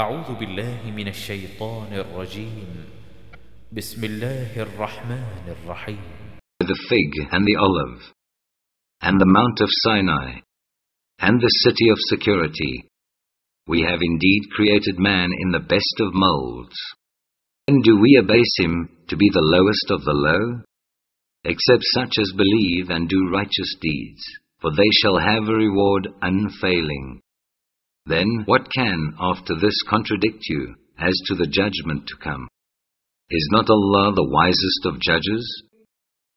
أعوذ بالله من الشيطان الرجيم بسم الله الرحمن الرحيم The fig and the olive and the mount of Sinai and the city of security We have indeed created man in the best of molds And do we abase him to be the lowest of the low? Except such as believe and do righteous deeds For they shall have a reward unfailing then what can after this contradict you as to the judgment to come? Is not Allah the wisest of judges?